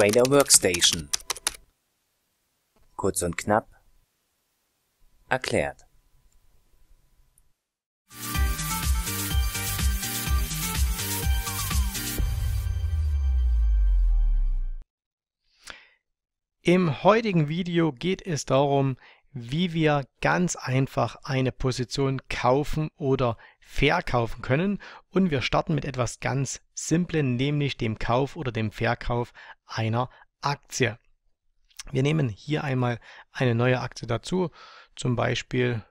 Trader Workstation. Kurz und knapp erklärt. Im heutigen Video geht es darum, wie wir ganz einfach eine Position kaufen oder verkaufen können. Und wir starten mit etwas ganz Simplen, nämlich dem Kauf oder dem Verkauf einer Aktie. Wir nehmen hier einmal eine neue Aktie dazu, zum Beispiel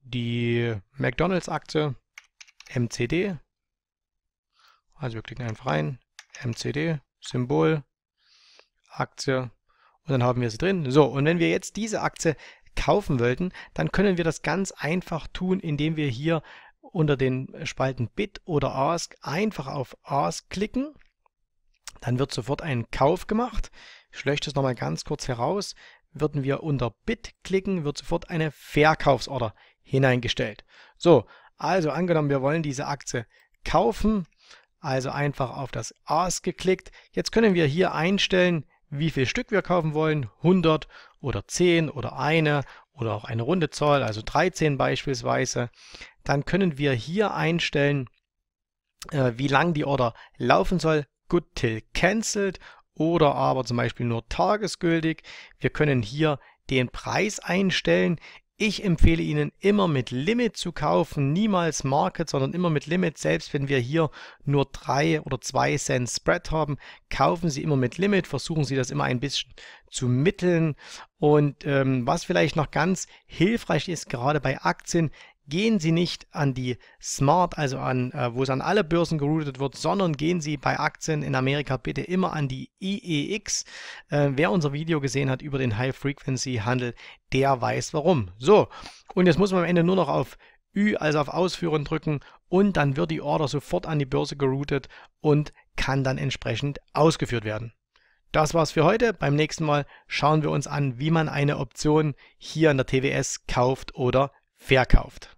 die McDonalds-Aktie MCD. Also wir klicken einfach rein, MCD, Symbol, Aktie, und dann haben wir sie drin. So, und wenn wir jetzt diese Aktie kaufen wollten, dann können wir das ganz einfach tun, indem wir hier unter den Spalten Bid oder Ask einfach auf Ask klicken. Dann wird sofort ein Kauf gemacht. Ich lösche es nochmal ganz kurz heraus. Würden wir unter Bid klicken, wird sofort eine Verkaufsorder hineingestellt. So, also angenommen, wir wollen diese Aktie kaufen. Also einfach auf das Ask geklickt. Jetzt können wir hier einstellen, wie viel Stück wir kaufen wollen, 100 oder 10 oder eine oder auch eine runde Zahl, also 13 beispielsweise, dann können wir hier einstellen, äh, wie lang die Order laufen soll, good till cancelled oder aber zum Beispiel nur tagesgültig. Wir können hier den Preis einstellen, ich empfehle Ihnen immer mit Limit zu kaufen, niemals Market, sondern immer mit Limit. Selbst wenn wir hier nur drei oder zwei Cent Spread haben, kaufen Sie immer mit Limit, versuchen Sie das immer ein bisschen zu mitteln. Und ähm, was vielleicht noch ganz hilfreich ist, gerade bei Aktien, gehen Sie nicht an die Smart, also an, äh, wo es an alle Börsen geroutet wird, sondern gehen Sie bei Aktien in Amerika bitte immer an die IEX. Äh, wer unser Video gesehen hat über den High-Frequency-Handel, der weiß warum. So, und jetzt muss man am Ende nur noch auf Ü, also auf Ausführen drücken und dann wird die Order sofort an die Börse geroutet und kann dann entsprechend ausgeführt werden. Das war's für heute. Beim nächsten Mal schauen wir uns an, wie man eine Option hier an der TWS kauft oder verkauft.